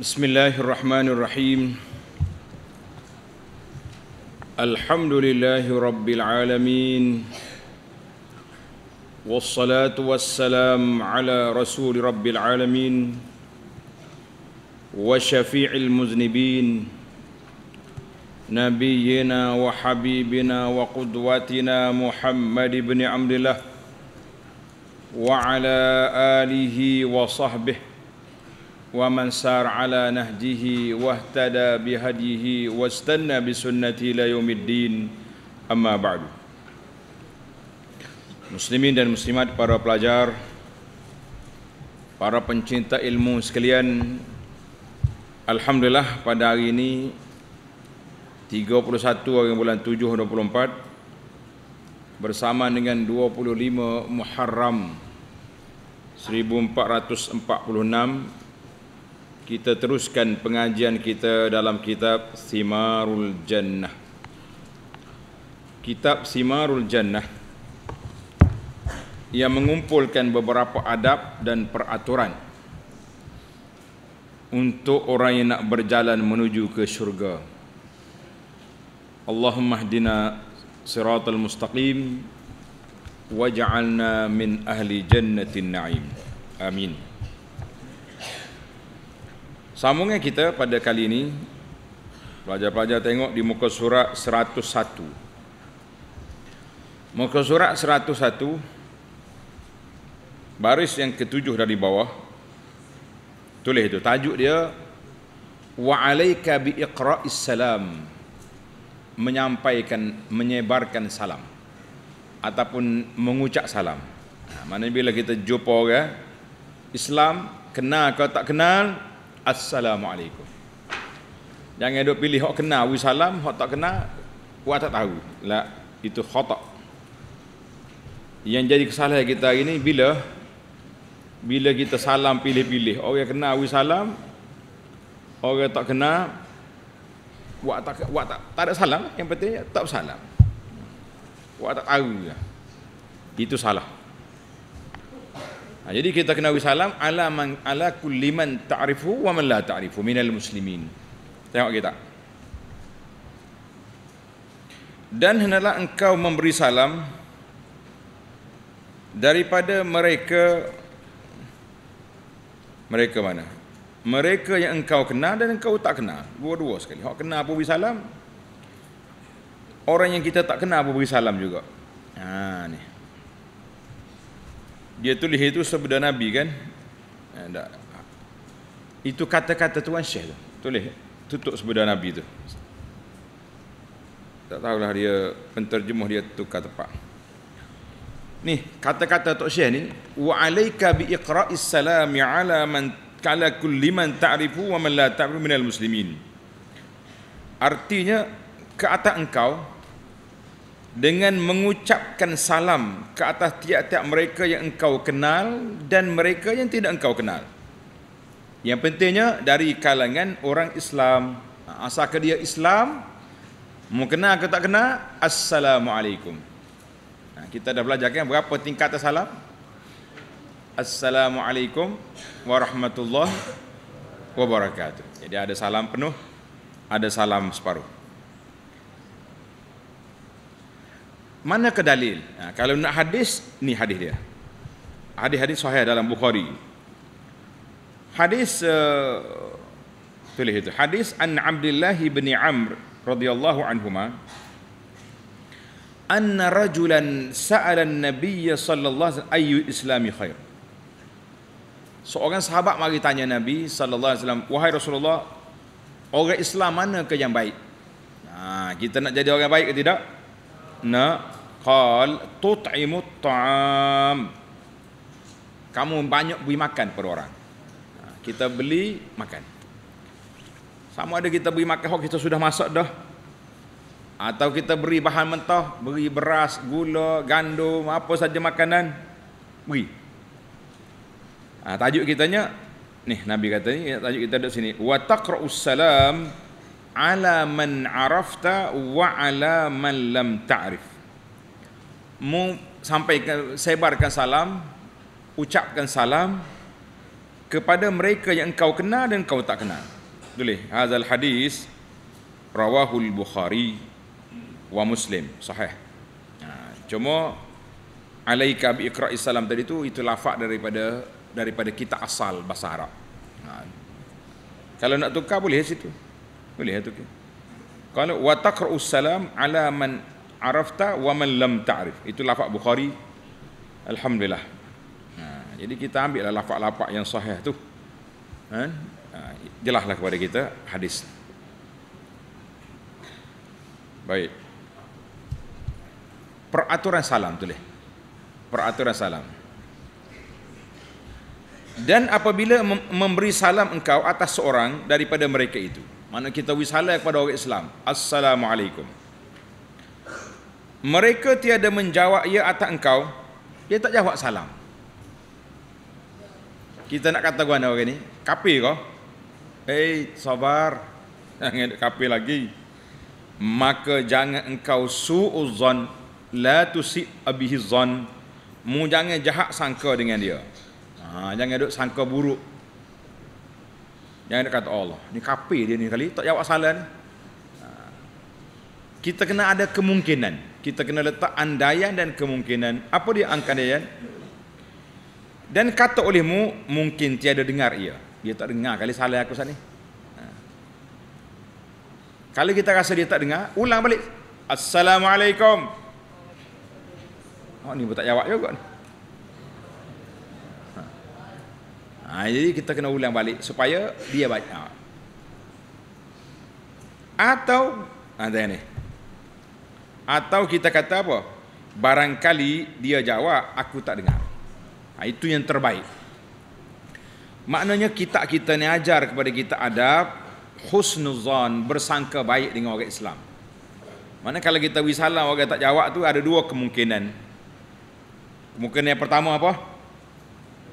بسم الله الرحمن الرحيم الحمد لله رب العالمين والصلاة والسلام على رسول رب العالمين وشفيع المذنبين نبينا وحبيبنا وقدوتنا محمد بن عبد الله وعلى آله وصحبه ومن سار على نهجه واهتدى بهديه واستنى بسنته الى يوم الدين اما بعد Muslimin dan muslimat, para pelajar, para pencinta ilmu sekalian, alhamdulillah pada hari ini 31 hari bulan 7 24 bersama dengan 25 Muharram 1446 kita teruskan pengajian kita dalam kitab Simarul Jannah. Kitab Simarul Jannah yang mengumpulkan beberapa adab dan peraturan untuk orang yang nak berjalan menuju ke syurga. Allahumma hadina siratal mustaqim waj'alna min ahli jannatin na'im. Amin. Sambungnya kita pada kali ini Pelajar-pelajar tengok di muka surat 101 Muka surat 101 Baris yang ketujuh dari bawah Tulis itu, tajuk dia Wa alaika bi salam Menyampaikan, menyebarkan salam Ataupun mengucap salam ha, Mana bila kita jumpa orang Islam, kenal atau tak kenal Assalamualaikum. Jangan duk pilih hok kenal wi salam, hok tak kenal buat tak tahu. Lah itu khotak. Yang jadi kesalahan kita hari ni bila bila kita salam pilih-pilih, orang kenal wi salam, orang tak kenal buat tak buat tak tak ada salam, yang penting tak salam. buat tak tahu. Itu salah. Ha, jadi kita kena beri salam ala man ala kulli man ta'rifu wa man la ta'rifu minal muslimin. Tengok kita. Dan hendaklah engkau memberi salam daripada mereka mereka mana? Mereka yang engkau kenal dan engkau tak kenal. Dua-dua sekali. Hak kenal apa beri salam? Orang yang kita tak kenal apa beri salam juga. Ha ni dia tulis itu sabda Nabi kan? Eh, Itu kata-kata Tuan Syekh tu. Tulis tutup sabda Nabi tu. Tak tahulah dia penterjemah dia tukar tepat. Ni kata-kata tuan Syekh ni wa alayka bi iqra'i salami ala man kala kulli man ta'rifu wa man la ta'rifu minal muslimin. Artinya ke atas engkau dengan mengucapkan salam ke atas tiap-tiap mereka yang engkau kenal dan mereka yang tidak engkau kenal. Yang pentingnya dari kalangan orang Islam. Ha, Asalkan dia Islam, mau kenal atau tak kenal, Assalamualaikum. Ha, kita dah belajar kan berapa tingkat salam? Assalamualaikum warahmatullahi wabarakatuh. Jadi ada salam penuh, ada salam separuh. mana ke dalil ha, kalau nak hadis ni hadis dia hadis-hadis sahih dalam bukhari hadis uh, itu hadis an abdullah bin amr radhiyallahu anhuma أن رجلا سأل النبي صلى الله عليه أي إسلام خير seorang sahabat mari tanya Nabi sallallahu alaihi wasallam wahai Rasulullah orang Islam mana ke yang baik nah, ha, kita nak jadi orang baik ke tidak nak Qal tut'imut ta'am Kamu banyak beri makan pada orang ha, Kita beli makan Sama ada kita beri makan Kita sudah masak dah Atau kita beri bahan mentah Beri beras, gula, gandum Apa saja makanan Beri ha, Tajuk kitanya Nih Nabi kata ni Tajuk kita ada sini Wa taqra'us salam Ala man arafta Wa ala man lam ta'rif mu sampai sebarkan salam ucapkan salam kepada mereka yang engkau kenal dan engkau tak kenal boleh hazal hadis rawahul bukhari wa muslim sahih ha, cuma alaika bi iqra' salam tadi tu itu lafaz daripada daripada kita asal bahasa arab ha. kalau nak tukar boleh situ boleh tukar kalau wa taqra'us salam ala man arafta wa man lam ta'rif. Itu lafaz Bukhari. Alhamdulillah. Ha, jadi kita ambil lafaz-lafaz yang sahih tu. Ha, ha, jelaslah kepada kita hadis. Baik. Peraturan salam tu tulis. Peraturan salam. Dan apabila memberi salam engkau atas seorang daripada mereka itu. Mana kita wisalah kepada orang Islam. Assalamualaikum mereka tiada menjawab ya atas engkau dia tak jawab salam kita nak kata guna orang ni kapi kau hei sabar jangan kapi lagi maka jangan engkau suuzon la tusi abihi mu jangan jahat sangka dengan dia ha, jangan duk sangka buruk jangan kata oh Allah ni kapi dia ni kali tak jawab salam ha, kita kena ada kemungkinan kita kena letak andaian dan kemungkinan apa dia andaian dan kata olehmu mungkin tiada dengar ia dia tak dengar kali salah aku sat ni ha. kalau kita rasa dia tak dengar ulang balik assalamualaikum oh ni buat tak jawab juga ni ha. ha, jadi kita kena ulang balik supaya dia baca ha. atau ada ha, ni atau kita kata apa? Barangkali dia jawab, aku tak dengar. Ha, itu yang terbaik. Maknanya kita kita ni ajar kepada kita adab husnuzan bersangka baik dengan orang Islam. Mana kalau kita beri salam orang tak jawab tu ada dua kemungkinan. Kemungkinan yang pertama apa?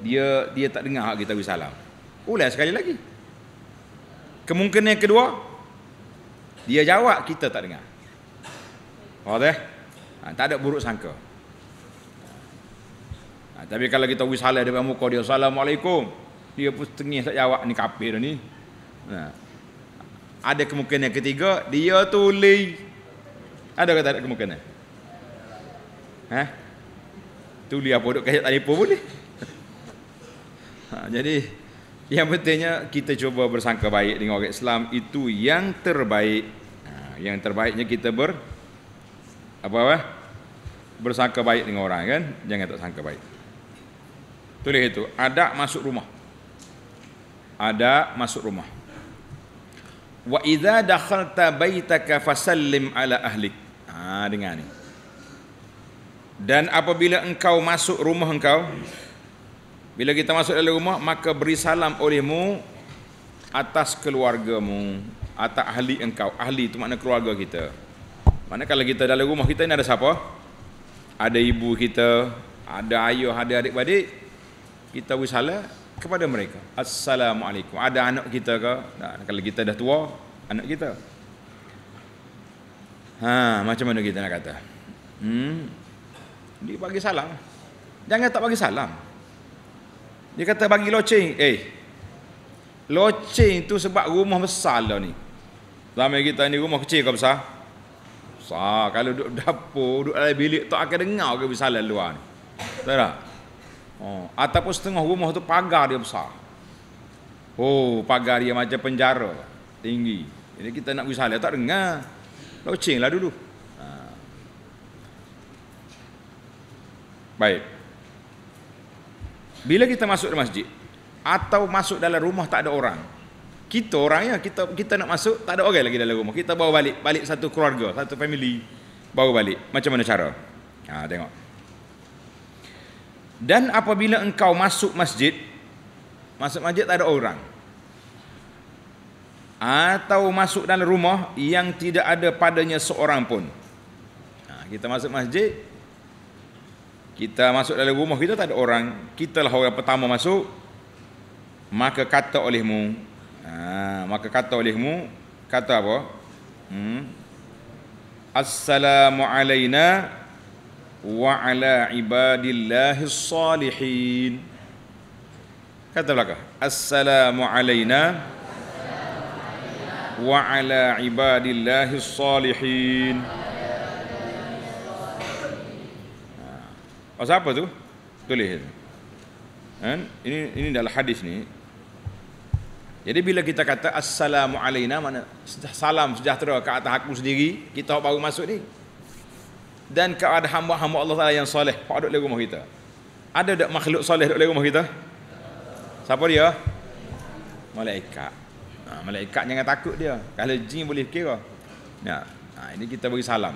Dia dia tak dengar hak kita beri salam. Ulas sekali lagi. Kemungkinan yang kedua dia jawab kita tak dengar. Faham ha, tak? ada buruk sangka. Ha, tapi kalau kita wis salah depan muka dia, Assalamualaikum. Dia pun tengih tak jawab, ni kapir ni. Ha. Ada kemungkinan ketiga, dia tuli. Ada kata ada kemungkinan? Ha? tuli apa, duduk kajak telefon boleh? Ha, jadi, yang pentingnya kita cuba bersangka baik dengan orang Islam itu yang terbaik. Ha, yang terbaiknya kita ber, apa apa bersangka baik dengan orang kan jangan tak sangka baik tulis itu ada masuk rumah ada masuk rumah wa idza dakhalta baitaka fasallim ala ahlik ha dengar ni dan apabila engkau masuk rumah engkau bila kita masuk dalam rumah maka beri salam olehmu atas keluargamu atas ahli engkau ahli itu makna keluarga kita mana kalau kita dalam rumah kita ni ada siapa? Ada ibu kita, ada ayah, ada adik-beradik. Kita wisala kepada mereka. Assalamualaikum. Ada anak kita ke? Nah, kalau kita dah tua, anak kita. Ha, macam mana kita nak kata? Hmm. Dia bagi salam. Jangan tak bagi salam. Dia kata bagi loceng. Eh. Loceng tu sebab rumah besar lah ni. Zaman kita ni rumah kecil ke besar? susah kalau duduk dapur, duduk dalam bilik tak akan dengar ke bisalan luar ni. Tak tak? Oh, ataupun setengah rumah tu pagar dia besar. Oh, pagar dia macam penjara, tinggi. Jadi kita nak bisalan tak dengar. Locinglah dulu. Ha. Baik. Bila kita masuk masjid atau masuk dalam rumah tak ada orang, kita orangnya kita kita nak masuk tak ada orang lagi dalam rumah kita bawa balik balik satu keluarga satu family bawa balik macam mana cara ha tengok dan apabila engkau masuk masjid masuk masjid tak ada orang atau masuk dalam rumah yang tidak ada padanya seorang pun ha, kita masuk masjid kita masuk dalam rumah kita tak ada orang kita lah orang pertama masuk maka kata olehmu Ha, maka kata olehmu, kata apa? Hmm. Assalamu alayna wa ala ibadillahi salihin. Kata belakang. Assalamu alayna wa ala ibadillahi salihin. Ha. Oh, siapa tu? Tulis. Kan? Ini ini dalam hadis ni, jadi bila kita kata assalamu alayna mana salam sejahtera ke atas aku sendiri, kita baru masuk ni. Dan ke ada hamba-hamba Allah Taala yang soleh, hak duduk di rumah kita. Ada dak makhluk soleh duduk di rumah kita? Siapa dia? Malaikat. Ha, malaikat jangan takut dia. Kalau jin boleh kira. Ya. Ha, ini kita bagi salam.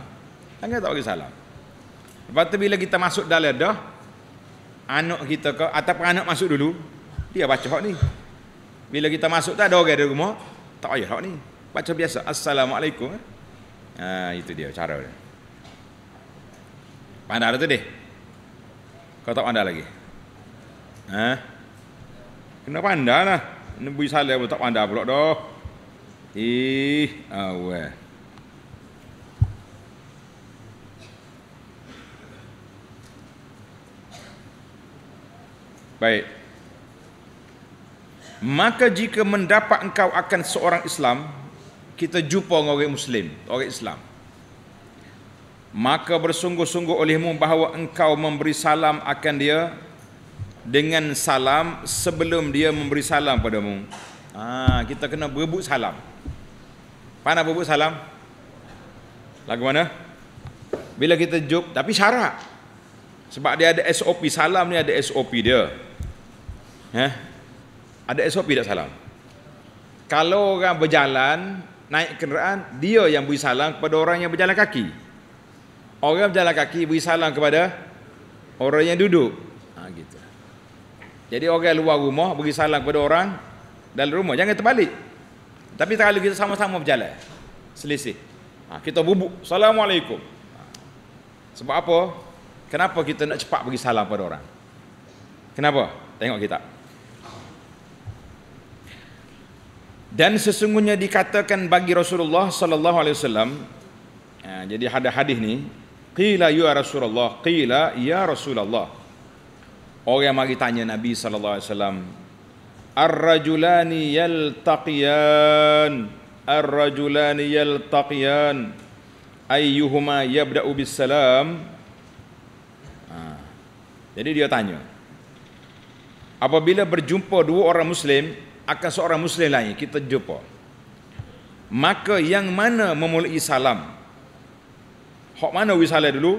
Jangan tak bagi salam. Lepas tu bila kita masuk dalam dah anak kita ke ataupun anak masuk dulu, dia baca hak ni. Bila kita masuk tak ada orang di rumah, tak payah hak lah ni. Baca biasa, assalamualaikum. Eh. Ha, itu dia cara dia. Pandai tu deh. Kau tak pandai lagi. Ha? Kena pandai lah. Nabi Saleh pun tak pandai pula dah. Ih, awe. Baik maka jika mendapat engkau akan seorang Islam kita jumpa dengan orang Muslim orang Islam maka bersungguh-sungguh olehmu bahawa engkau memberi salam akan dia dengan salam sebelum dia memberi salam padamu ha, kita kena berebut salam pandai berebut salam lagu mana bila kita jump tapi syarat sebab dia ada SOP salam ni ada SOP dia eh? ada SOP tak salam kalau orang berjalan naik kenderaan dia yang beri salam kepada orang yang berjalan kaki orang berjalan kaki beri salam kepada orang yang duduk ha, gitu jadi orang luar rumah beri salam kepada orang dalam rumah jangan terbalik tapi kalau kita sama-sama berjalan selisih ha, kita bubuk assalamualaikum ha. sebab apa kenapa kita nak cepat beri salam kepada orang kenapa tengok kita dan sesungguhnya dikatakan bagi Rasulullah sallallahu alaihi wasallam ya, jadi ada hadis ni qila ya Rasulullah qila ya Rasulullah orang yang mari tanya Nabi sallallahu alaihi wasallam ar-rajulani yaltaqiyan ar-rajulani yaltaqiyan ayyuhuma yabda'u bis salam ha. jadi dia tanya apabila berjumpa dua orang muslim akan seorang muslim lain kita jumpa maka yang mana memulai salam hok mana wi salam dulu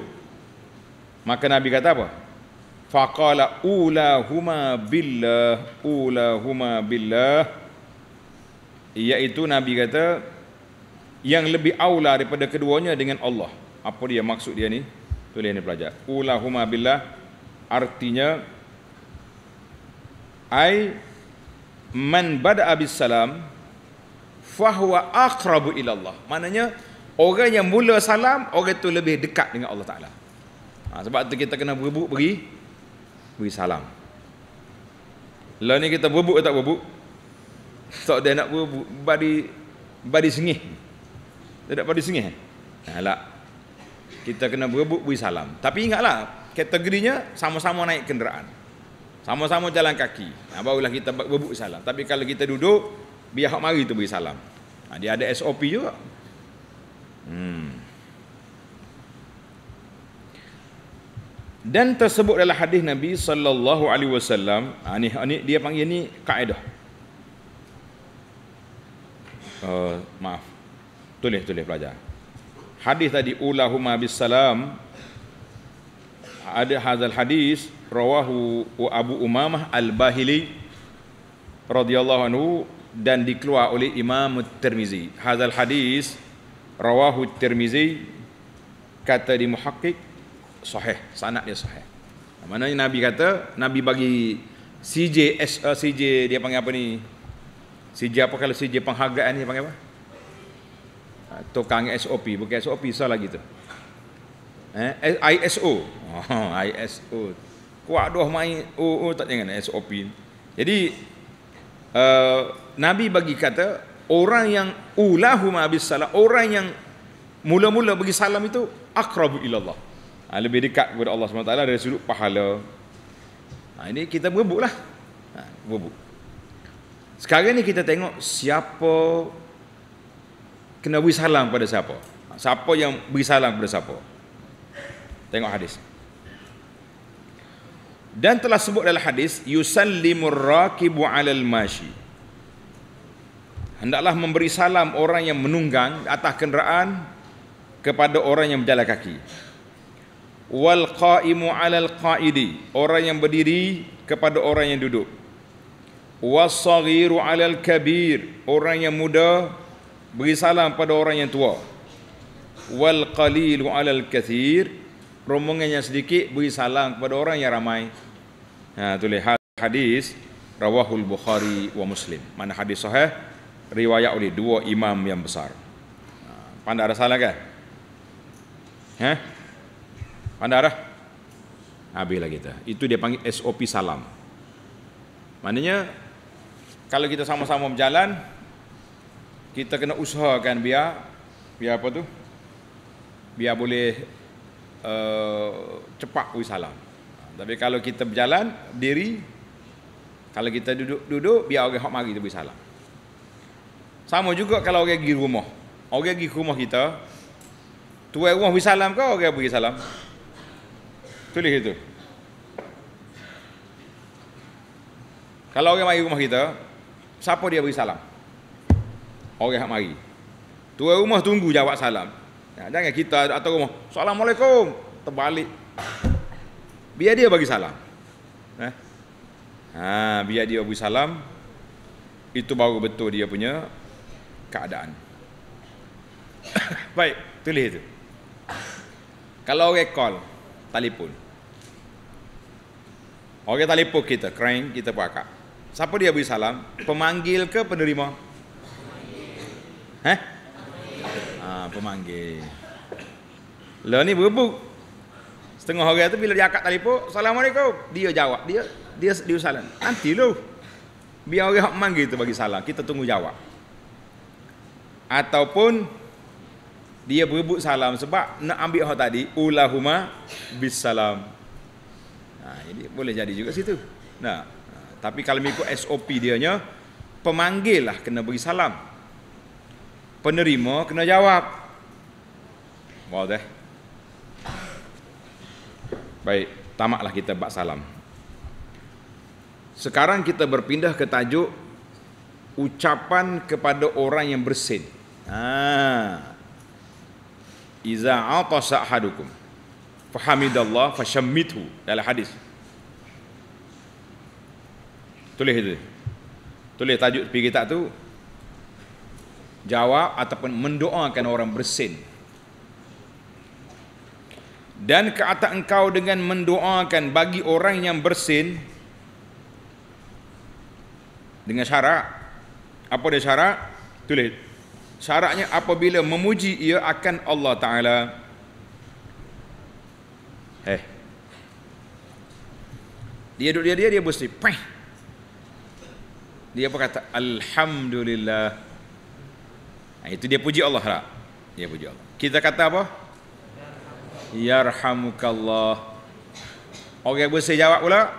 maka nabi kata apa faqala ula huma billah ula huma billah iaitu nabi kata yang lebih aula daripada keduanya dengan Allah apa dia maksud dia ni tulis ni pelajar ula huma billah artinya ai man bada'a bis salam fahuwa aqrabu ila Allah. Maknanya orang yang mula salam orang itu lebih dekat dengan Allah Taala. Ha, sebab tu kita kena berbuk, beri beri salam. Lah ni kita berbuk, atau tak berbuk? Tak ada nak berbuk, bari bari sengih. Dia nak bari sengih. Ha lah. Kita kena berbuk, beri salam. Tapi ingatlah kategorinya sama-sama naik kenderaan. Sama-sama jalan kaki. Ha, barulah kita berbuk salam. Tapi kalau kita duduk, biar hak mari tu beri salam. Ha, dia ada SOP juga. Hmm. Dan tersebut adalah hadis Nabi sallallahu alaihi wasallam, Ani-ani ha, ha, dia panggil ni kaedah. Uh, maaf. Tulis tulis pelajar. Hadis tadi ulahuma bisalam ada hadal hadis rawahu Abu Umamah Al-Bahili radhiyallahu anhu dan dikeluarkan oleh Imam Tirmizi. Hadal hadis rawahu Tirmizi kata di muhakkik sahih, sanadnya sahih. Mana Nabi kata, Nabi bagi CJ S, uh, eh, CJ dia panggil apa ni? CJ apa kalau CJ penghargaan dia panggil apa? Ha, tukang SOP, bukan SOP salah gitu. Eh, ISO. Oh, ISO kuat doh main oh, oh tak jangan SOP jadi uh, nabi bagi kata orang yang ulahu ma bis salam orang yang mula-mula bagi salam itu akrabu ilallah ha, lebih dekat kepada Allah SWT dari sudut pahala ha, ini kita berebutlah ha, berebut sekarang ni kita tengok siapa kena beri salam pada siapa ha, siapa yang beri salam kepada siapa tengok hadis dan telah sebut dalam hadis yusallimur raqibu alal mashi hendaklah memberi salam orang yang menunggang atas kenderaan kepada orang yang berjalan kaki wal qaimu alal qaidi orang yang berdiri kepada orang yang duduk was saghiru alal kabir orang yang muda beri salam pada orang yang tua wal qalilu alal kathir rombongan sedikit beri salam kepada orang yang ramai. Ha tu ha, hadis rawahul Bukhari wa Muslim. Mana hadis sahih riwayat oleh dua imam yang besar. Pandai ada salah kan? Ha? Pandai ada? Ha? Habislah kita. Itu dia panggil SOP salam. Maknanya kalau kita sama-sama berjalan kita kena usahakan biar biar apa tu? Biar boleh uh, cepat ui salam. Tapi kalau kita berjalan diri kalau kita duduk-duduk biar orang hok mari tu salam. Sama juga kalau orang pergi rumah. Orang pergi ke rumah kita tuai rumah bagi salam ke orang pergi salam? Tulis itu. Kalau orang mari rumah kita, siapa dia beri salam? Orang yang mari. Tua rumah tunggu jawab salam. Ya, jangan kita atau rumah. Assalamualaikum. Terbalik. Biar dia bagi salam. Eh? Ha, biar dia bagi salam. Itu baru betul dia punya keadaan. Baik, tulis itu. Kalau orang call, telefon. Orang telefon kita, crank kita pakai. Siapa dia beri salam? Pemanggil ke penerima? Pemanggil. Eh? Ah, pemanggil. Lah ni berebut. Setengah orang tu bila dia angkat telefon, Assalamualaikum. Dia jawab, dia dia dia salam. Nanti lu. Biar orang hak manggil tu bagi salam, kita tunggu jawab. Ataupun dia berebut salam sebab nak ambil hak tadi, ulahuma bisalam. Nah, ini boleh jadi juga situ. Nah, ah, tapi kalau mengikut SOP dia dianya, pemanggil lah kena beri salam penerima kena jawab. Wah deh. Baik, tamaklah kita bab salam. Sekarang kita berpindah ke tajuk ucapan kepada orang yang bersin. Ha. Iza atasa ahadukum fahamidallah fashammithu dalam hadis. Tulis itu. Tulis tajuk pergi tak tu jawab ataupun mendoakan orang bersin dan ke atas engkau dengan mendoakan bagi orang yang bersin dengan syarat apa dia syarat tulis syaratnya apabila memuji ia akan Allah taala eh dia duduk dia dia dia mesti dia apa kata alhamdulillah Ha, itu dia puji Allah tak? Dia puji Allah. Kita kata apa? Yarhamukallah. Orang okay, bersih jawab pula.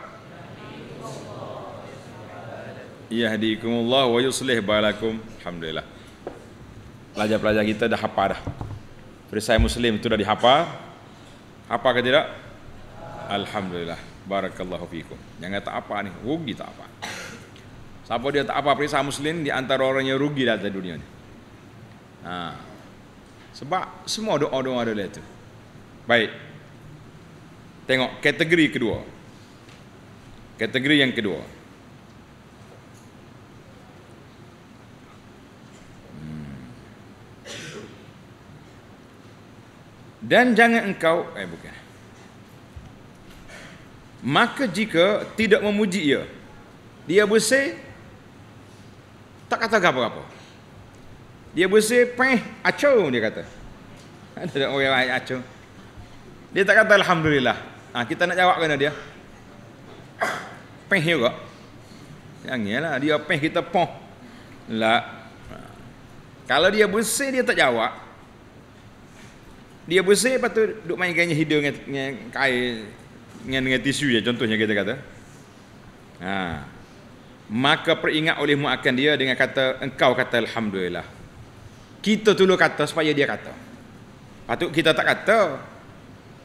Yahdikumullah wa yuslih balakum. Alhamdulillah. Pelajar-pelajar kita dah hafal dah. Perisai Muslim itu dah dihafal. Hafal ke tidak? Alhamdulillah. Barakallahu fikum. Jangan tak apa ni, rugi tak apa. Siapa dia tak apa perisai Muslim di antara orang yang rugi dah dunia ni. Ha. Sebab semua doa-doa adalah itu. Baik. Tengok kategori kedua. Kategori yang kedua. Hmm. Dan jangan engkau Eh bukan Maka jika tidak memuji ia Dia bersih Tak kata apa-apa dia bersih peh acau dia kata. Ada orang yang acau. Dia tak kata alhamdulillah. Ha, kita nak jawab kena dia. Peh juga. Yang ni lah dia peh kita poh. Lah. Kalau dia bersih dia tak jawab. Dia bersih lepas tu Duduk main kainnya hidung dengan, dengan kain dengan, dengan tisu je contohnya kita kata. Ha. Maka peringat olehmu akan dia dengan kata engkau kata alhamdulillah. Kita tulu kata supaya dia kata. Patut kita tak kata.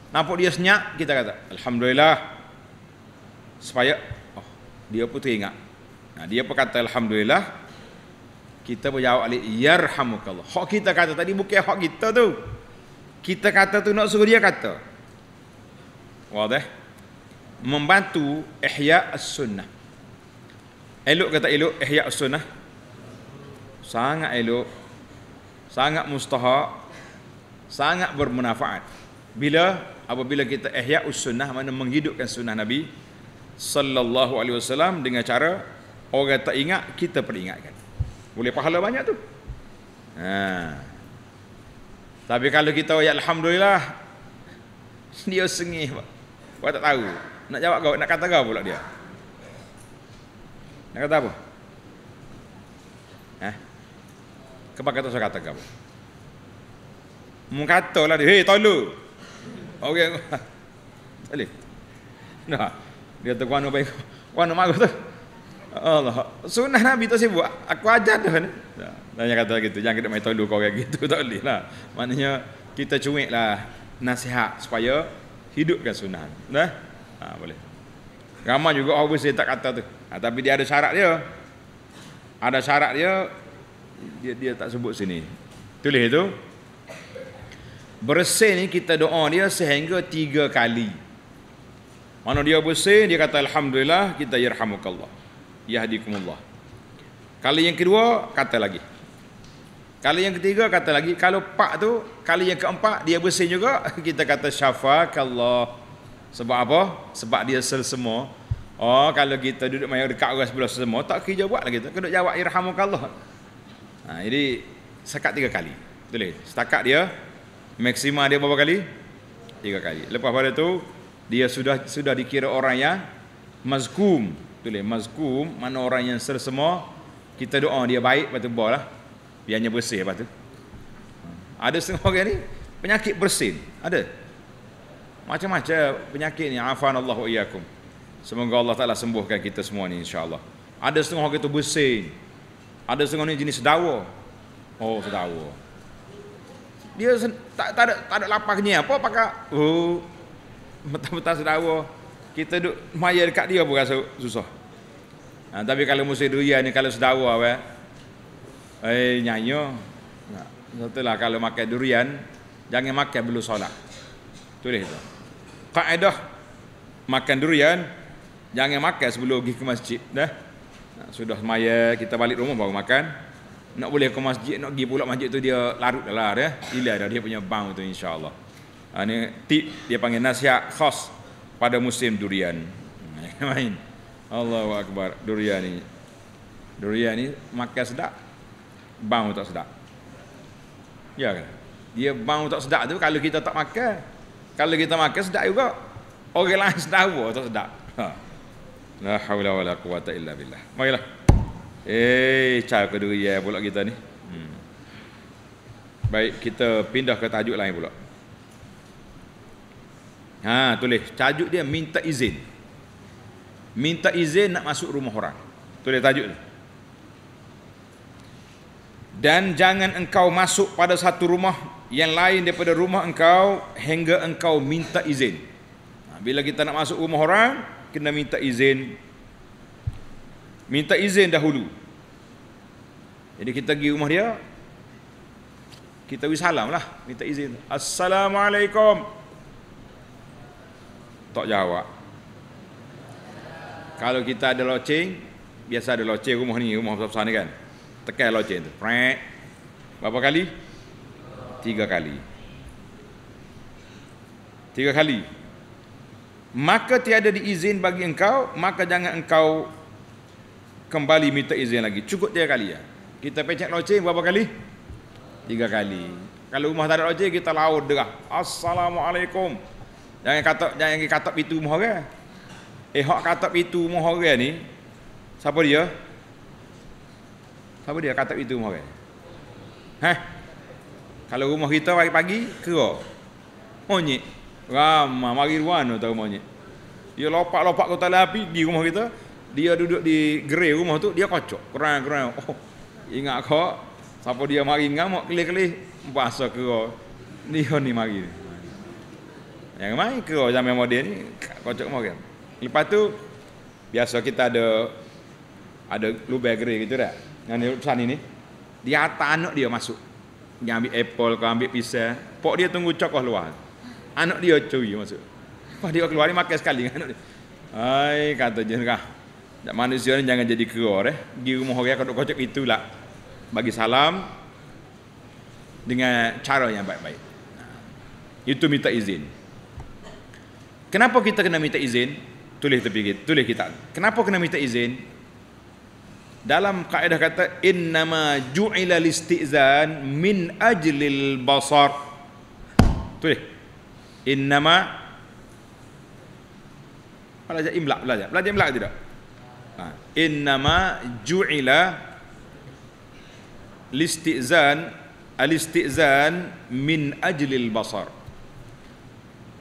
Nampak dia senyap, kita kata, Alhamdulillah. Supaya, oh, dia pun teringat. Nah, dia pun kata, Alhamdulillah. Kita pun jawab, Yarhamukallah. Hak kita kata tadi, bukan hak kita tu. Kita kata tu nak suruh dia kata. Wadah. Membantu ihya as-sunnah. Elok kata elok, ihya as-sunnah. Sangat elok sangat mustahak sangat bermanfaat bila apabila kita ihya sunnah mana menghidupkan sunnah nabi sallallahu alaihi wasallam dengan cara orang tak ingat kita peringatkan boleh pahala banyak tu ha. tapi kalau kita ya alhamdulillah dia sengih kau tak tahu nak jawab kau nak kata kau pula dia nak kata apa Kepak tak saya kata kamu. Mengkata lah dia, hei tolu. Okey. Alif. Nah, dia tu kuano baik. Kuano mago tu. Allah. Sunnah Nabi tu sibuk. Aku ajar tu. Nah, dia kata gitu. Jangan kita main tolu kau kayak gitu. Tak boleh lah. Maknanya kita cuik lah nasihat supaya hidupkan sunnah. Nah, ha, boleh. Ramai juga obviously tak kata tu. Ha, tapi dia ada syarat dia. Ada syarat dia dia dia tak sebut sini. Tulis itu. Bersih ni kita doa dia sehingga tiga kali. Mana dia bersih, dia kata Alhamdulillah, kita yirhamukallah. Yahdikumullah. Kali yang kedua, kata lagi. Kali yang ketiga, kata lagi. Kalau pak tu, kali yang keempat, dia bersih juga. Kita kata syafakallah. Sebab apa? Sebab dia sel semua. Oh, kalau kita duduk mayor dekat orang sebelah semua, tak kerja buat lagi tu. Kena jawab yirhamukallah. Allah. Ha, jadi sekat tiga kali. Betul Setakat dia maksima dia berapa kali? Tiga kali. Lepas pada tu dia sudah sudah dikira orang yang mazkum. Betul Mazkum mana orang yang sersema kita doa dia baik lepas tu bolah. Biarnya bersih lepas tu. Ha, ada setengah orang ni penyakit bersin. Ada. Macam-macam penyakit ni afanallahu iyyakum. Semoga Allah Taala sembuhkan kita semua ni insya-Allah. Ada setengah orang tu bersin. Ada seorang ni jenis sedawa. Oh, sedawa. Dia sen- tak, tak ada tak ada lapaknya apa pakai oh betul-betul sedawa. Kita duk maya dekat dia pun rasa susah. Ha, tapi kalau musim durian, ni kalau sedawa apa? Eh nyanyo. Setelah kalau makan durian jangan makan belum solat. Tulis tu. Kaedah makan durian jangan makan sebelum pergi ke masjid dah. Eh? Ha, sudah semaya kita balik rumah baru makan nak boleh ke masjid nak pergi pula masjid tu dia larut dah lah ya gila dah dia punya bang tu insyaallah ha, ini tip dia panggil nasihat khas pada musim durian main hmm, Allahu akbar durian ni durian ni makan sedap bau tak sedap ya kan dia bau tak sedap tu kalau kita tak makan kalau kita makan sedap juga orang lain sedap tak sedap ha. La haula wala quwata illa billah. Baiklah. Eh, cara kedua ya eh, pula kita ni. Hmm. Baik, kita pindah ke tajuk lain pula. Ha, tulis. Tajuk dia minta izin. Minta izin nak masuk rumah orang. Tulis tajuk ni. Dan jangan engkau masuk pada satu rumah yang lain daripada rumah engkau hingga engkau minta izin. Ha, bila kita nak masuk rumah orang, kena minta izin minta izin dahulu jadi kita pergi rumah dia kita beri salam lah minta izin Assalamualaikum tak jawab kalau kita ada loceng biasa ada loceng rumah ni rumah besar-besar ni kan tekan loceng tu Prank. berapa kali? tiga kali tiga kali maka tiada diizin bagi engkau maka jangan engkau kembali minta izin lagi cukup tiga kali ya kita pecah loceng berapa kali tiga kali kalau rumah tak ada loceng kita laut dah assalamualaikum jangan kata jangan kata itu rumah orang eh hak kata itu rumah orang ni siapa dia siapa dia kata itu rumah orang hah kalau rumah kita pagi-pagi kera monyet Ramai mari ruano tahu rumahnya. Dia lopak-lopak kota api di rumah kita. Dia duduk di gerai rumah tu dia kocok. Kerang-kerang. Oh, ingat kau siapa dia mari ngamuk kelih-kelih bahasa kira. Dia ni mari. Yang mai kira zaman moden ni kocok mari. Lepas tu biasa kita ada ada lubang gerai gitu dah. Yang ni pesan ini. dia atas dia masuk. Dia ambil apple, kau ambil pisang. Pok dia tunggu cokoh luar anak dia curi masuk Wah dia keluar ni makan sekali dengan anak dia Hai kata jenengah Tak manusia ni jangan jadi keror eh Di rumah orang kau kocok itulah Bagi salam Dengan cara yang baik-baik Itu minta izin Kenapa kita kena minta izin Tulis tepi kita Tulis kita Kenapa kena minta izin dalam kaedah kata innama ju'ila listi'zan min ajlil basar tulis innama belajar imla belajar belajar imla tidak ha innama ju'ila listizan alistizan min ajlil basar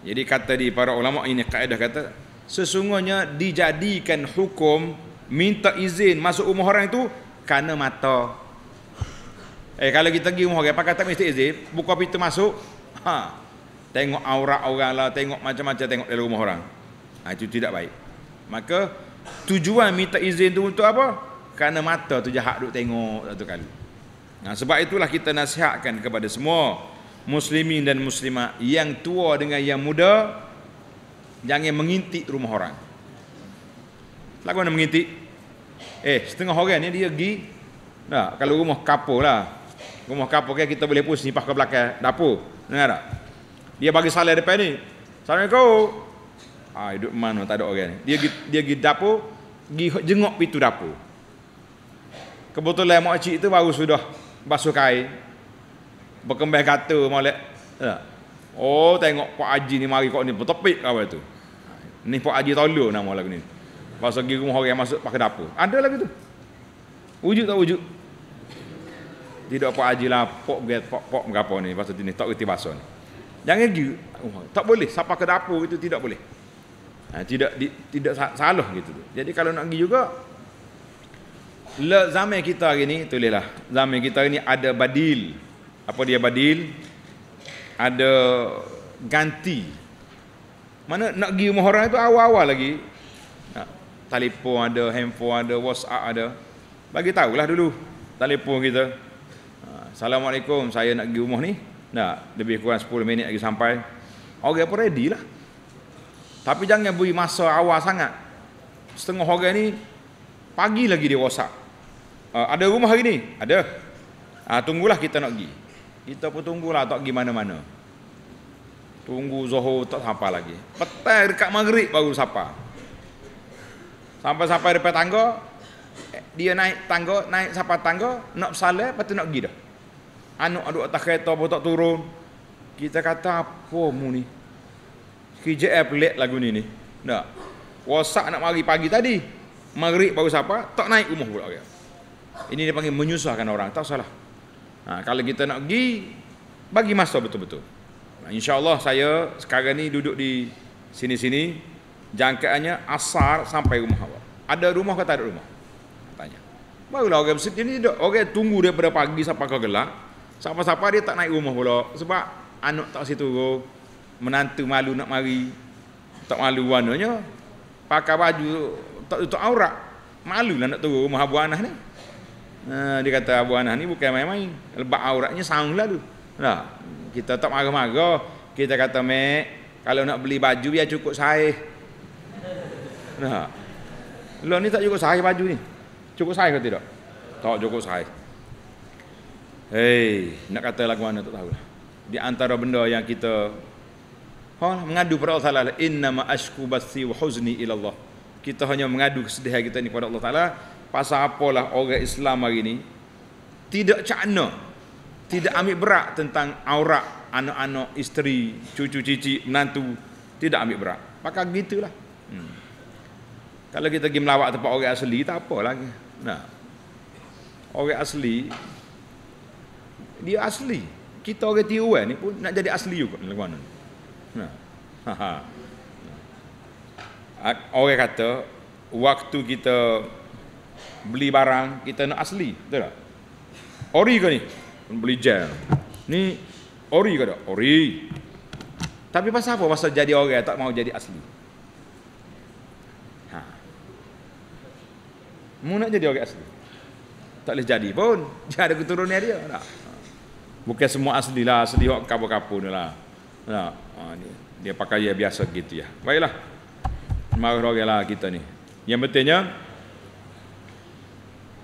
jadi kata di para ulama ini kaedah kata sesungguhnya dijadikan hukum minta izin masuk umur orang itu kerana mata eh kalau kita pergi umur orang pakai tak mesti izin buka pintu masuk ha tengok aurat orang lah, tengok macam-macam tengok dalam rumah orang. Ha, itu tidak baik. Maka tujuan minta izin tu untuk apa? Kerana mata tu jahat duk tengok satu kali. Nah, ha, sebab itulah kita nasihatkan kepada semua muslimin dan muslimat yang tua dengan yang muda jangan mengintip rumah orang. Lagu mana mengintip? Eh, setengah orang ni dia pergi nah, kalau rumah kapur lah. Rumah kapur kan kita boleh pun sipah ke belakang dapur. Dengar tak? Dia bagi salam depan ni. Assalamualaikum. Ah, hidup mana tak ada orang ni. Dia dia pergi dapur, pergi jenguk pintu dapur. Kebetulan makcik tu baru sudah basuh kain. Berkembang kata molek. Ya. Oh, tengok Pak Haji ni mari kau ni bertepik kau tu. Ni Pak Haji Tolu nama lagu ni. Pasal pergi rumah orang masuk pakai dapur. Ada lagu tu. Wujud tak wujud? Tidak Pak Haji lah, pok get pok pok mengapa ni. Pasal ni tak reti bahasa Jangan pergi rumah. Oh, tak boleh. Sapa ke dapur itu tidak boleh. Ha, tidak di, tidak salah gitu. Jadi kalau nak pergi juga le zaman kita hari ni tulislah. Zaman kita hari ni ada badil. Apa dia badil? Ada ganti. Mana nak pergi rumah orang itu awal-awal lagi. Ha, telefon ada, handphone ada, WhatsApp ada. Bagi tahulah dulu telefon kita. Ha, Assalamualaikum, saya nak pergi rumah ni. Nah, lebih kurang 10 minit lagi sampai. Orang pun ready lah. Tapi jangan beri masa awal sangat. Setengah orang ni pagi lagi dia rosak. Uh, ada rumah hari ni? Ada. Ah uh, tunggulah kita nak pergi. Kita pun tunggulah tak pergi mana-mana. Tunggu Zohor tak sampai lagi. Petang dekat Maghrib baru sampai. Sampai-sampai depan tangga, eh, dia naik tangga, naik sampai tangga, nak salat, lepas nak pergi dah anak aduk atas kereta pun tak turun kita kata apa mu ni kerja pelik lagu ni ni tak wasak nak mari pagi tadi maghrib baru siapa tak naik rumah pula dia ini dia panggil menyusahkan orang tak salah ha, kalau kita nak pergi bagi masa betul-betul nah, ha, insyaAllah saya sekarang ni duduk di sini-sini jangkaannya asar sampai rumah awak ada rumah ke tak ada rumah tanya barulah orang bersedia ni orang tunggu daripada pagi sampai ke gelap Siapa-siapa dia tak naik rumah pula sebab anak tak situ go. Menantu malu nak mari. Tak malu wananya. Pakai baju tak tutup aurat. Malulah nak turun rumah Abu Anah ni. Nah, ha, dia kata Abu Anah ni bukan main-main. Lebak auratnya sang lah tu. Nah, kita tak marah-marah. Kita kata, Mek, kalau nak beli baju, biar cukup saya. Nah, lo ni tak cukup saya baju ni. Cukup saya ke tidak? Tak cukup saya. Hei, nak kata lagu mana tak tahulah. Di antara benda yang kita Oh, mengadu kepada Allah Taala inna ma ashku basi wa huzni ila Allah. Kita hanya mengadu kesedihan kita ni kepada Allah Taala pasal apalah orang Islam hari ni tidak cakna tidak ambil berat tentang aurat anak-anak isteri cucu cici menantu tidak ambil berat maka gitulah hmm. kalau kita pergi melawat tempat orang asli tak apalah nah orang asli dia asli. Kita orang tiruan ni pun nak jadi asli juga dalam mana. Ha. Ha, ha. ha. Orang kata waktu kita beli barang kita nak asli, betul tak? Ori ke ni? Beli jam, Ni ori ke tak? Ori. Tapi pasal apa masa jadi orang tak mau jadi asli? Mu nak jadi orang asli. Tak boleh jadi pun. Dia ada keturunan dia. Tak? Bukan semua asli lah, asli hok kapur-kapur ni lah. Ha, dia, dia pakai yang biasa gitu ya. Baiklah. Marah orang lah kita ni. Yang pentingnya,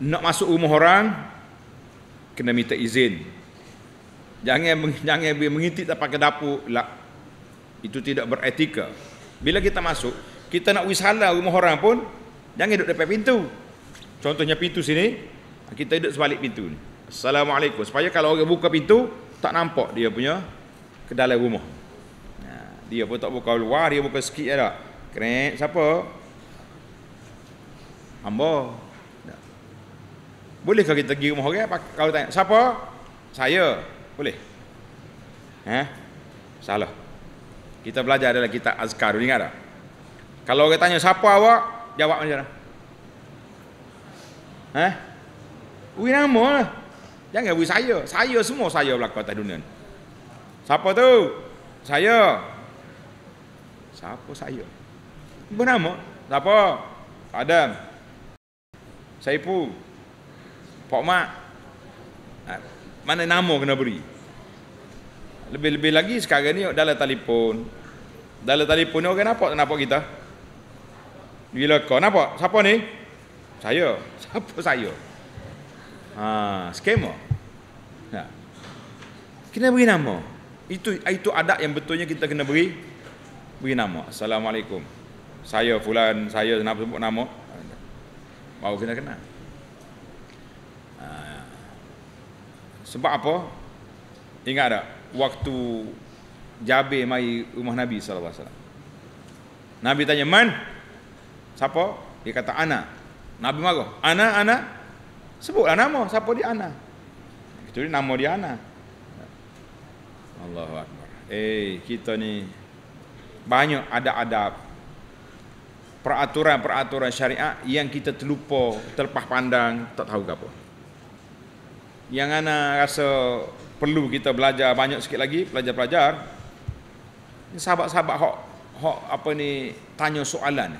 nak masuk rumah orang, kena minta izin. Jangan jangan mengintip tak pakai dapur lah. Itu tidak beretika. Bila kita masuk, kita nak wisala rumah orang pun, jangan duduk depan pintu. Contohnya pintu sini, kita duduk sebalik pintu ni. Assalamualaikum supaya kalau orang buka pintu tak nampak dia punya ke dalam rumah. Ha, dia pun tak buka luar, dia buka sikit aja. Krek siapa? ambo Boleh kita pergi rumah orang kalau tanya siapa? Saya. Boleh. Eh? Salah. Kita belajar adalah kita azkar ni ada. Kalau orang tanya siapa awak? Jawab macam mana? Eh? Ui nama lah. Jangan bagi saya. Saya semua saya berlaku atas dunia ni. Siapa tu? Saya. Siapa saya? Bernama? Siapa? Adam. Saipu. Pak Mak. Ha, mana nama kena beri? Lebih-lebih lagi sekarang ni dalam telefon. Dalam telefon ni orang nampak tak nampak kita? Bila kau nampak? Siapa ni? Saya. Siapa saya? Ha, skema. Ha. Kena beri nama. Itu itu adab yang betulnya kita kena beri beri nama. Assalamualaikum. Saya fulan, saya nak sebut nama. Baru kena kenal. Ha. Sebab apa? Ingat tak waktu Jabir mai rumah Nabi sallallahu alaihi wasallam. Nabi tanya, "Man?" Siapa? Dia kata, "Ana." Nabi marah, "Ana, ana." Sebutlah nama siapa dia Ana. Itu dia nama dia Ana. Allahu akbar. Eh, kita ni banyak ada adab peraturan-peraturan syariat yang kita terlupa, terlepas pandang, tak tahu ke apa. Yang ana rasa perlu kita belajar banyak sikit lagi, pelajar-pelajar. Sahabat-sahabat hok hok apa ni tanya soalan.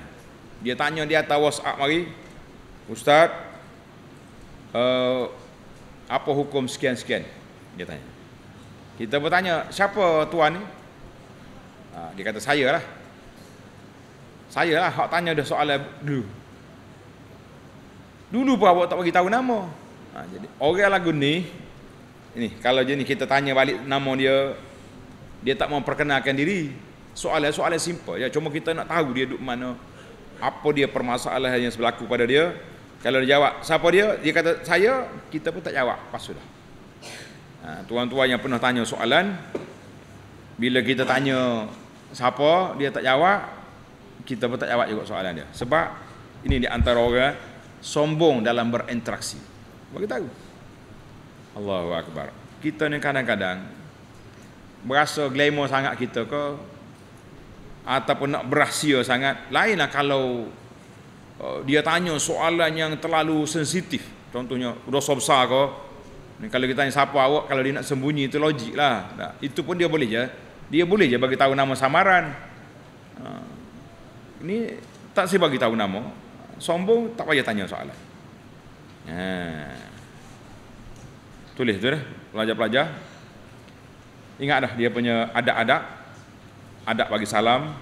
Dia tanya dia atas WhatsApp mari. Ustaz, Eh, apa hukum sekian-sekian? Dia tanya. Kita bertanya, siapa tuan ni? Ha, dia kata, saya lah. Saya lah, hak tanya dia soalan dulu. Dulu pun awak tak bagi tahu nama. Ha, jadi, orang lagu ni, ini kalau jenis kita tanya balik nama dia, dia tak mau perkenalkan diri. Soalan-soalan simple. Ya, cuma kita nak tahu dia duduk mana. Apa dia permasalahan yang berlaku pada dia. Kalau dia jawab, siapa dia? Dia kata, saya, kita pun tak jawab. Pasu dah. Ha, tuan-tuan yang pernah tanya soalan, bila kita tanya siapa, dia tak jawab, kita pun tak jawab juga soalan dia. Sebab, ini di antara orang sombong dalam berinteraksi. Bagi tahu. Allahu Akbar. Kita ni kadang-kadang berasa glamour sangat kita ke ataupun nak berahsia sangat. Lainlah kalau Eh, dia tanya soalan yang terlalu sensitif contohnya dosa besar ke ni kalau kita tanya siapa awak kalau dia nak sembunyi itu logik lah nah, itu pun dia boleh je dia boleh je bagi tahu nama samaran uh, eh, ini tak saya bagi tahu nama sombong tak payah tanya soalan ha. tulis tu dah pelajar-pelajar ingat dah dia punya adab-adab adab bagi salam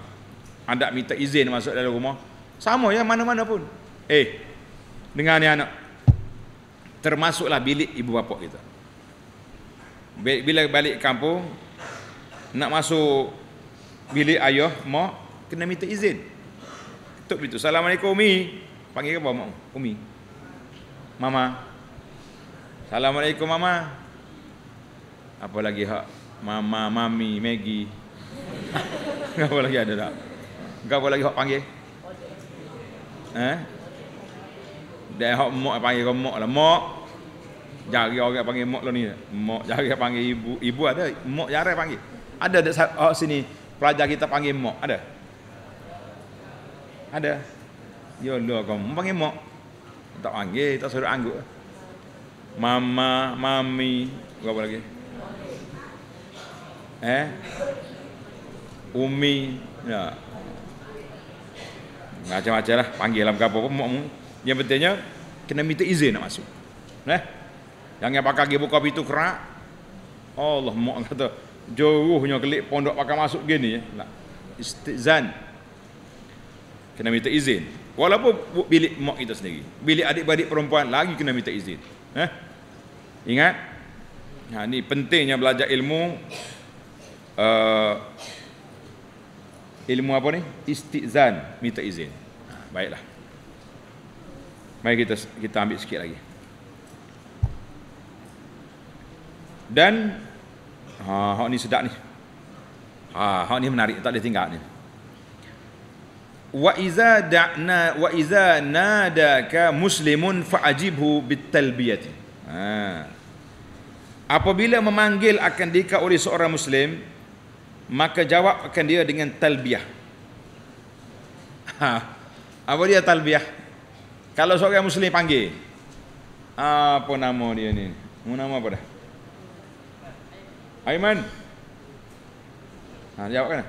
adab minta izin masuk dalam rumah sama ya mana-mana pun. Eh, dengar ni anak. Termasuklah bilik ibu bapa kita. Bila balik kampung, nak masuk bilik ayah, mak, kena minta izin. Tok pintu, Assalamualaikum Umi. Panggil apa mak? Umi. Mama. Assalamualaikum Mama. Apa lagi hak? Mama, Mami, Maggie. apa lagi ada tak? Kau apa lagi hak panggil? eh dan hok mok panggil kau mok lah mok jari orang panggil mok lo lah ni mok jari panggil ibu ibu ada mok jari panggil ada dekat sah- oh, sini pelajar kita panggil mok ada ada yo ya lo kau panggil mok tak panggil tak suruh angguk mama mami apa lagi eh umi ya macam-macam lah panggil dalam kapal pun makmum yang pentingnya kena minta izin nak masuk Nah, eh? jangan pakai gebu kopi itu kerak Allah mak kata jauhnya kelik pondok pakai masuk gini ya nak istizan kena minta izin walaupun bilik mak kita sendiri bilik adik-adik perempuan lagi kena minta izin eh ingat ha, ini pentingnya belajar ilmu uh, ilmu apa ni? Istizan, minta izin. Ha, baiklah. Mari kita kita ambil sikit lagi. Dan ha hak ni sedap ni. Ha hak ni menarik tak ada tinggal ni. Wa iza da'na wa iza nadaka muslimun fa'ajibhu bitalbiyati. Ha. Apabila memanggil akan dikau oleh seorang muslim, maka jawabkan dia dengan talbiah. ha. apa dia talbiah? kalau seorang muslim panggil apa nama dia ni nama apa dah Aiman ha, jawabkan lah.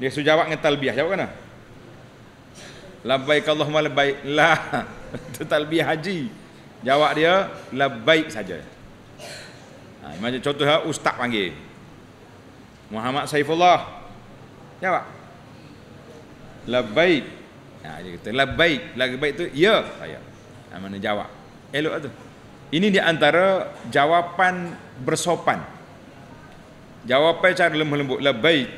dia suruh jawab dengan talbiah. jawabkan lah labbaik Allahumma labbaik lah itu talbiah haji jawab dia labbaik saja ha, imagine contoh ha, ustaz panggil Muhammad Saifullah. Jawab. Labbaik. Ha dia kata labbaik. Labbaik tu ya saya. Ha, mana jawab. Elok lah tu. Ini di antara jawapan bersopan. Jawapan cara lembut lembut labbaik.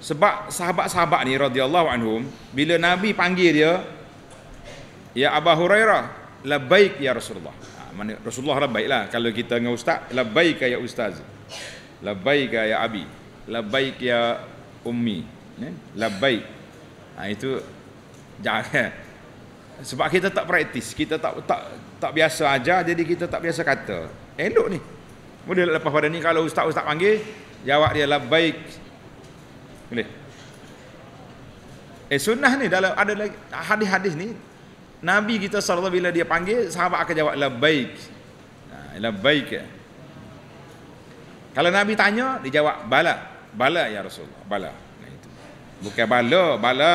Sebab sahabat-sahabat ni radhiyallahu anhum bila Nabi panggil dia ya Abu Hurairah labbaik ya Rasulullah. Ha, mana Rasulullah labbaiklah kalau kita dengan ustaz labbaik ya ustaz. Labbaik ya abi labbaik ya ummi ya labbaik ha, itu jangan sebab kita tak praktis kita tak tak tak biasa aja, jadi kita tak biasa kata elok ni boleh lepas pada ni kalau ustaz-ustaz panggil jawab dia labbaik boleh eh sunnah ni dalam ada lagi hadis-hadis ni nabi kita sallallahu bila dia panggil sahabat akan jawab labbaik ha labbaik kalau nabi tanya dia jawab bala Bala ya Rasulullah, bala. Nah itu. Bukan bala, bala.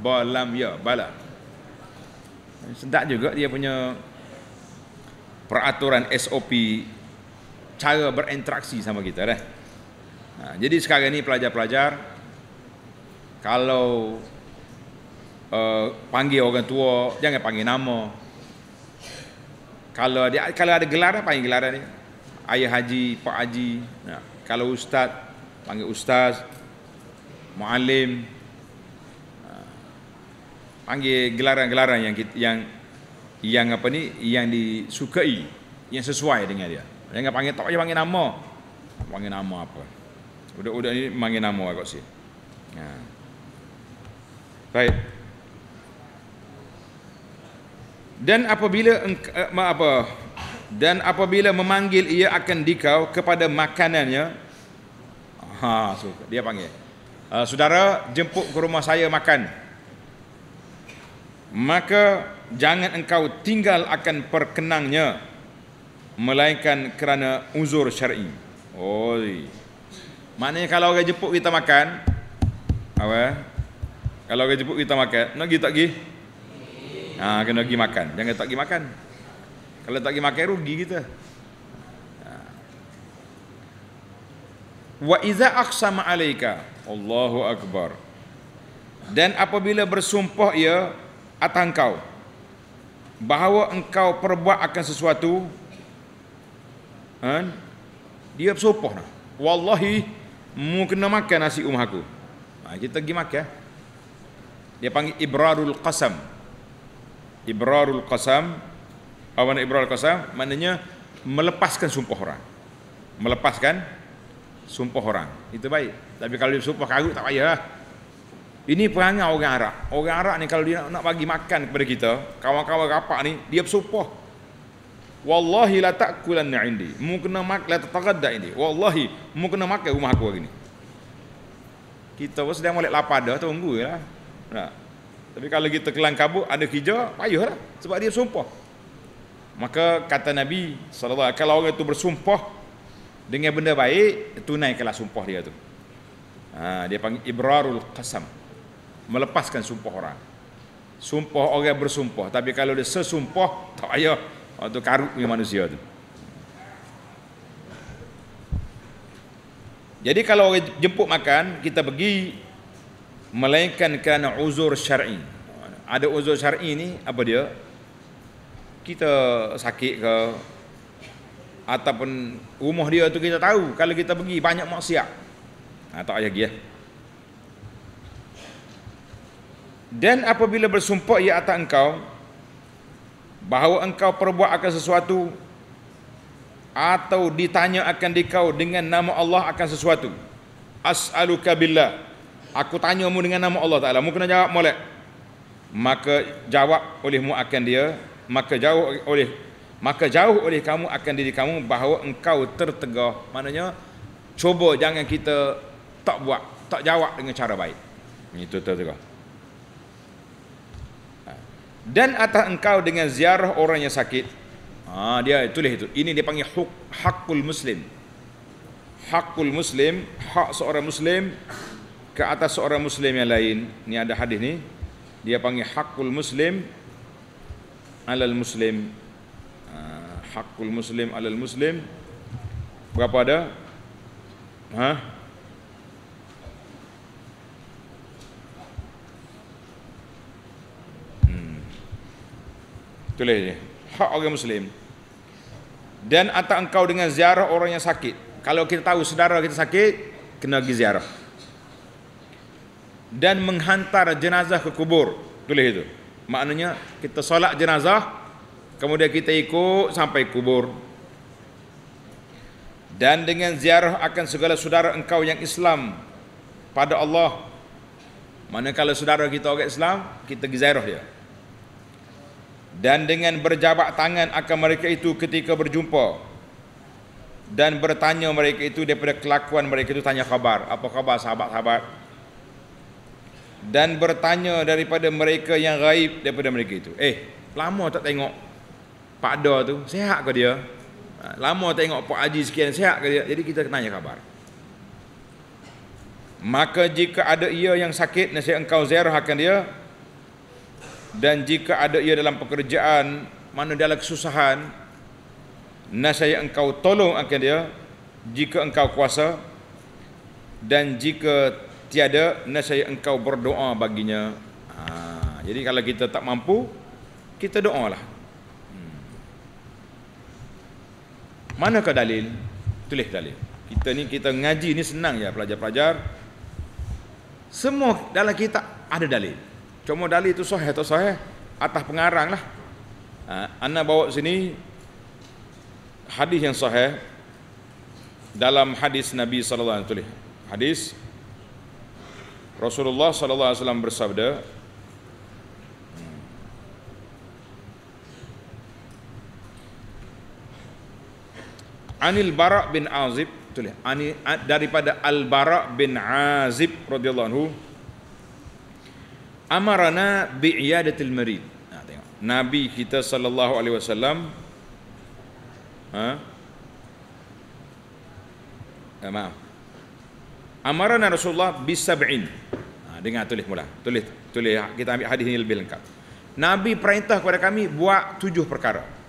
Balam ya, bala. Sedap juga dia punya peraturan SOP cara berinteraksi sama kita dah. Eh. Nah, ha, jadi sekarang ni pelajar-pelajar kalau uh, panggil orang tua jangan panggil nama. Kalau dia kalau ada gelar apa panggil gelar ni? Ayah haji, pak haji. Nah, ha, kalau ustaz panggil ustaz, muallim, ah, panggil gelaran-gelaran yang yang yang apa ni yang disukai, yang sesuai dengan dia. Jangan panggil tak payah panggil nama. Panggil nama apa? Budak-budak ni panggil nama agak lah sih. Ha. Baik. Dan apabila eh, apa? Dan apabila memanggil ia akan dikau kepada makanannya, Ha, so, dia panggil. Uh, saudara, jemput ke rumah saya makan. Maka jangan engkau tinggal akan perkenangnya melainkan kerana uzur syar'i. Oi. Maknanya kalau orang jemput kita makan, apa? Kalau orang jemput kita makan, nak pergi tak pergi? Ha, kena pergi makan. Jangan tak pergi makan. Kalau tak pergi makan rugi kita. wa iza aksama alaika Allahu akbar dan apabila bersumpah ia atas engkau bahawa engkau perbuat akan sesuatu kan dia bersumpah dah wallahi mu kena makan nasi rumah aku ha, kita pergi makan dia panggil ibrarul qasam ibrarul qasam apa nak ibrarul qasam maknanya melepaskan sumpah orang melepaskan sumpah orang. Itu baik. Tapi kalau dia sumpah karut tak payahlah. Ini perangai orang Arab. Orang Arab ni kalau dia nak, nak bagi makan kepada kita, kawan-kawan rapat ni, dia bersumpah. Wallahi la ta'kulanna indi. Mu kena mak la tatagadda indi. Wallahi mu kena makan rumah aku hari ni. Kita pun sedang molek lapar dah, tunggu je lah. Nah. Tapi kalau kita kelang kabut, ada hijau, payah Sebab dia bersumpah. Maka kata Nabi SAW, kalau orang itu bersumpah, dengan benda baik tunaikanlah sumpah dia tu ha, dia panggil ibrarul qasam melepaskan sumpah orang sumpah orang bersumpah tapi kalau dia sesumpah tak payah waktu ha, karut punya manusia tu jadi kalau orang jemput makan kita pergi melainkan kerana uzur syar'i ada uzur syar'i ni apa dia kita sakit ke ataupun rumah dia tu kita tahu kalau kita pergi banyak maksiat ha, tak payah pergi ya dan apabila bersumpah ia atas engkau bahawa engkau perbuat akan sesuatu atau ditanya akan dikau dengan nama Allah akan sesuatu as'aluka billah aku tanya mu dengan nama Allah Taala mu kena jawab molek maka jawab olehmu akan dia maka jawab oleh maka jauh oleh kamu akan diri kamu bahawa engkau tertegah maknanya cuba jangan kita tak buat tak jawab dengan cara baik itu tertegah ha. dan atas engkau dengan ziarah orang yang sakit ha, dia tulis itu ini dia panggil huk, hakul muslim hakul muslim hak seorang muslim ke atas seorang muslim yang lain ni ada hadis ni dia panggil hakul muslim alal muslim Hakul muslim alal muslim berapa ada ha hmm. Tulis je. Hak orang Muslim. Dan atas engkau dengan ziarah orang yang sakit. Kalau kita tahu saudara kita sakit, kena pergi ziarah. Dan menghantar jenazah ke kubur. Tulis itu. Maknanya kita solat jenazah, kemudian kita ikut sampai kubur dan dengan ziarah akan segala saudara engkau yang Islam pada Allah mana kalau saudara kita orang Islam kita ziarah dia dan dengan berjabat tangan akan mereka itu ketika berjumpa dan bertanya mereka itu daripada kelakuan mereka itu tanya khabar apa khabar sahabat-sahabat dan bertanya daripada mereka yang gaib daripada mereka itu eh lama tak tengok Pak pada tu sehat ke dia ha, lama tengok Pak Haji sekian sehat ke dia jadi kita tanya khabar maka jika ada ia yang sakit nasihat engkau ziarah akan dia dan jika ada ia dalam pekerjaan mana dalam kesusahan nasihat engkau tolong akan dia jika engkau kuasa dan jika tiada nasihat engkau berdoa baginya ha, jadi kalau kita tak mampu kita doalah Manakah dalil? Tulis dalil. Kita ni kita ngaji ni senang ya pelajar-pelajar. Semua dalam kita ada dalil. Cuma dalil itu sahih atau sahih atas pengarang lah. Ha, Anda bawa sini hadis yang sahih dalam hadis Nabi sallallahu alaihi wasallam Hadis Rasulullah sallallahu alaihi wasallam bersabda, Anil Bara bin Azib tulis ya? ani daripada Al Bara bin Azib radhiyallahu anhu amarana bi iadatil marid nah ha, tengok nabi kita sallallahu alaihi wasallam ha eh, maaf rasulullah bi sab'in ha, dengar tulis mula tulis tulis kita ambil hadis ini lebih lengkap nabi perintah kepada kami buat tujuh perkara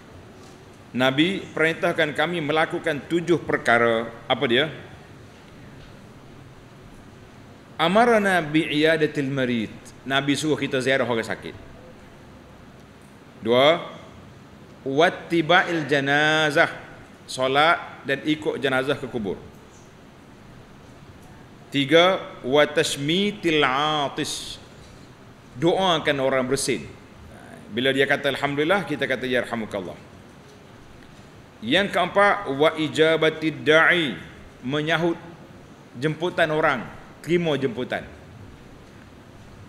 Nabi perintahkan kami melakukan tujuh perkara. Apa dia? Amara Amarana bi'iyadatil marid. Nabi suruh kita ziarah orang sakit. Dua, wattiba'il janazah. Solat dan ikut jenazah ke kubur. Tiga, watashmitil atis. Doakan orang bersin. Bila dia kata Alhamdulillah, kita kata Ya Rahmukallah. Yang keempat wa ijabati da'i menyahut jemputan orang, terima jemputan.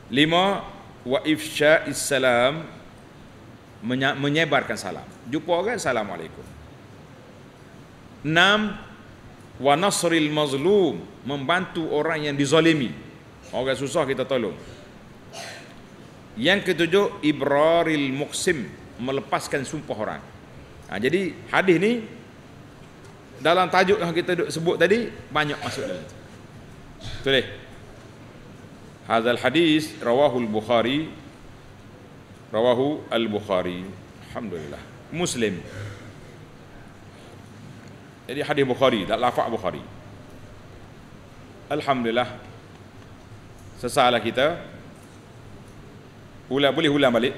Lima wa ifsha salam menyebarkan salam. Jumpa orang assalamualaikum. Enam wa nasril mazlum membantu orang yang dizalimi. Orang susah kita tolong. Yang ketujuh ibraril muqsim melepaskan sumpah orang. Ha, jadi hadis ni dalam tajuk yang kita duk sebut tadi banyak masuk dalam tu. Betul eh? Hadzal hadis rawahu al-Bukhari rawahu al-Bukhari. Alhamdulillah. Muslim. Jadi hadis Bukhari, tak lafaz Bukhari. Alhamdulillah. Sesalah kita. Ula, boleh ulang balik.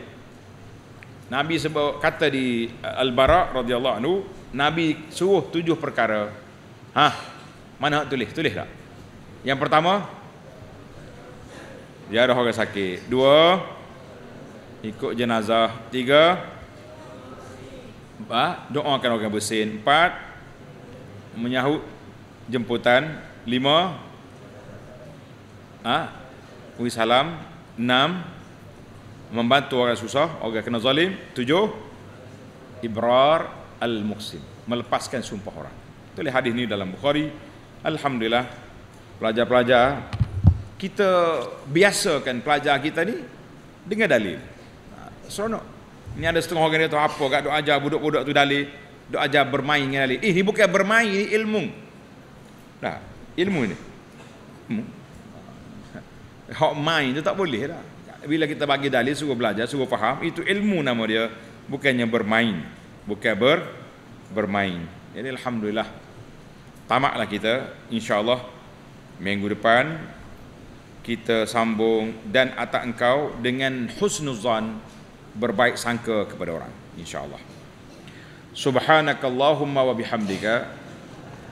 Nabi sebut kata di eh, Al-Bara radhiyallahu anhu, Nabi suruh tujuh perkara. Ha. Mana nak tulis? Tulis tak? Yang pertama dia ada orang sakit. Dua ikut jenazah. Tiga empat doakan orang bersin. Empat menyahut jemputan. Lima ah ha, salam. Enam membantu orang susah, orang kena zalim. Tujuh, ibrar al-muqsim, melepaskan sumpah orang. Tulis hadis ni dalam Bukhari. Alhamdulillah, pelajar-pelajar kita biasakan pelajar kita ni dengan dalil. Ha, seronok. Ini ada setengah orang dia tahu apa kat doa ajar budak-budak tu dalil, doa ajar bermain dengan dalil. Eh, ni bukan bermain, ini ilmu. Nah, ilmu ni. Hmm. Ha. Hak main tu tak boleh lah bila kita bagi dalil suruh belajar suruh faham itu ilmu nama dia bukannya bermain bukan ber bermain jadi alhamdulillah tamaklah kita insyaallah minggu depan kita sambung dan atak engkau dengan husnuzan berbaik sangka kepada orang insyaallah subhanakallahumma wa bihamdika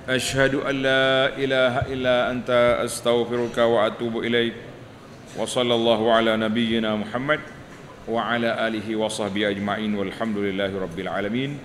ashhadu alla ilaha illa anta astaghfiruka wa atubu ilaika wa sallallahu ala nabiyyina Muhammad wa ala alihi wa sahbihi ajma'in walhamdulillahi rabbil alamin